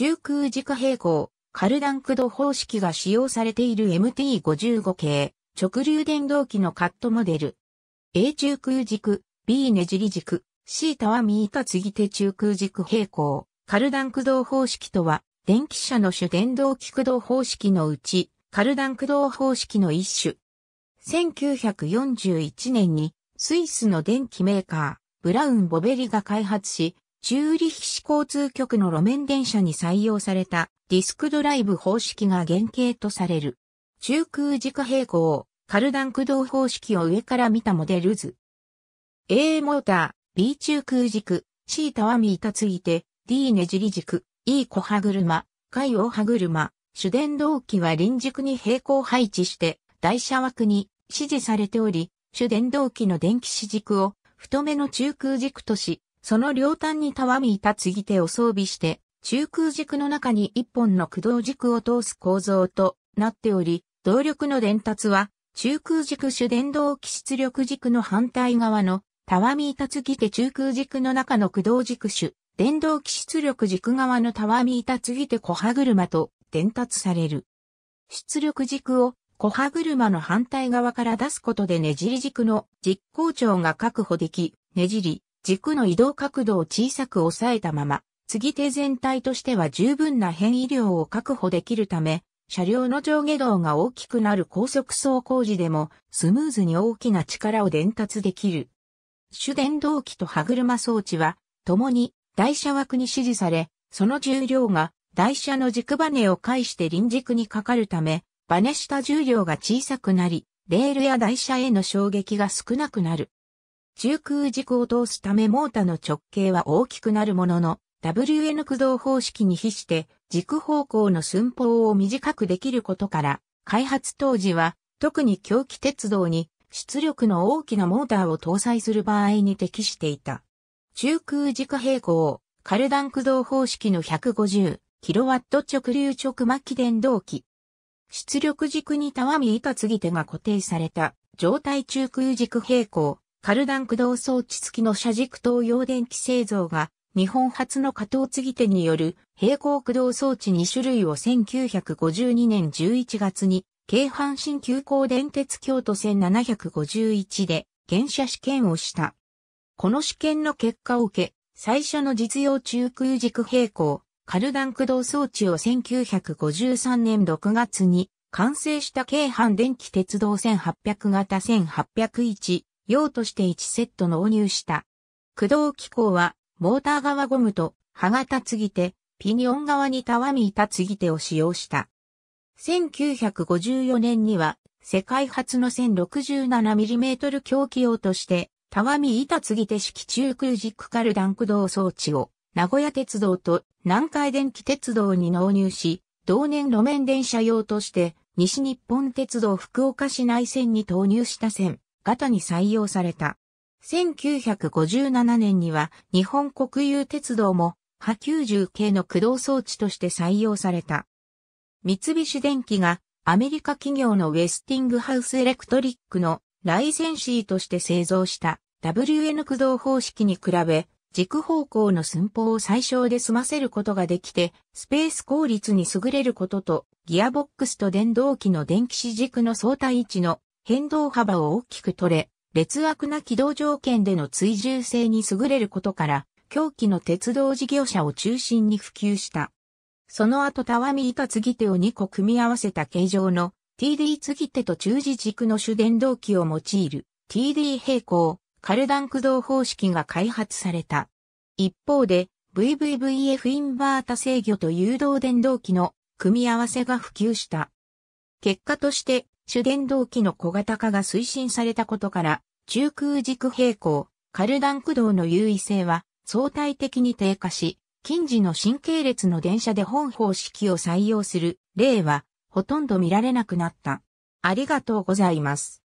中空軸平行、カルダン駆動方式が使用されている MT55 系、直流電動機のカットモデル。A 中空軸、B ねじり軸、C たわみ板継ぎ手中空軸平行、カルダン駆動方式とは、電気車の主電動機駆動方式のうち、カルダン駆動方式の一種。1941年にスイスの電気メーカー、ブラウン・ボベリが開発し、チューリヒ市交通局の路面電車に採用されたディスクドライブ方式が原型とされる。中空軸平行、カルダン駆動方式を上から見たモデル図。A モーター、B 中空軸、C タワミ板ついて、D ねじり軸、E 小歯車、回大歯車、主電動機は輪軸に平行配置して、台車枠に指示されており、主電動機の電気子軸を太めの中空軸とし、その両端にたわみ板継ぎ手を装備して、中空軸の中に一本の駆動軸を通す構造となっており、動力の伝達は、中空軸主電動機出力軸の反対側の、たわみ板継ぎ手中空軸の中の駆動軸主、電動機出力軸側のたわみ板継ぎ手小歯車と伝達される。出力軸を小歯車の反対側から出すことでねじり軸の実行長が確保でき、ねじり、軸の移動角度を小さく抑えたまま、継手全体としては十分な変異量を確保できるため、車両の上下動が大きくなる高速走行時でもスムーズに大きな力を伝達できる。主電動機と歯車装置は、共に台車枠に支持され、その重量が台車の軸バネを介して輪軸にかかるため、バネした重量が小さくなり、レールや台車への衝撃が少なくなる。中空軸を通すためモータの直径は大きくなるものの、WN 駆動方式に比して軸方向の寸法を短くできることから、開発当時は特に狂気鉄道に出力の大きなモーターを搭載する場合に適していた。中空軸平行、カルダン駆動方式の 150kW 直流直巻き電動機。出力軸にたわみ板継ぎ手が固定された状態中空軸平行カルダン駆動装置付きの車軸東用電気製造が日本初の加藤継手による平行駆動装置2種類を1952年11月に京阪神急行電鉄京都線751で現車試験をした。この試験の結果を受け、最初の実用中空軸平行、カルダン駆動装置を1953年6月に完成した京阪電気鉄道1800型1801用として1セット納入した。駆動機構は、モーター側ゴムと、歯型継ぎ手、ピニオン側にたわみ板継ぎ手を使用した。1954年には、世界初の 1067mm 強気用として、たわみ板継ぎ手式中空軸カルダン駆動装置を、名古屋鉄道と南海電気鉄道に納入し、同年路面電車用として、西日本鉄道福岡市内線に投入した線。型に採用された。1957年には日本国有鉄道も波90系の駆動装置として採用された。三菱電機がアメリカ企業のウェスティングハウスエレクトリックのライゼンシーとして製造した WN 駆動方式に比べ軸方向の寸法を最小で済ませることができてスペース効率に優れることとギアボックスと電動機の電気子軸の相対位置の変動幅を大きく取れ、劣悪な軌道条件での追従性に優れることから、狂気の鉄道事業者を中心に普及した。その後たわみ板継ぎ手を2個組み合わせた形状の TD 継ぎ手と中字軸の主電動機を用いる TD 平行、カルダン駆動方式が開発された。一方で VVVF インバータ制御と誘導電動機の組み合わせが普及した。結果として主電動機の小型化が推進されたことから、中空軸平行、カルダン駆動の優位性は相対的に低下し、近似の神経列の電車で本方式を採用する例はほとんど見られなくなった。ありがとうございます。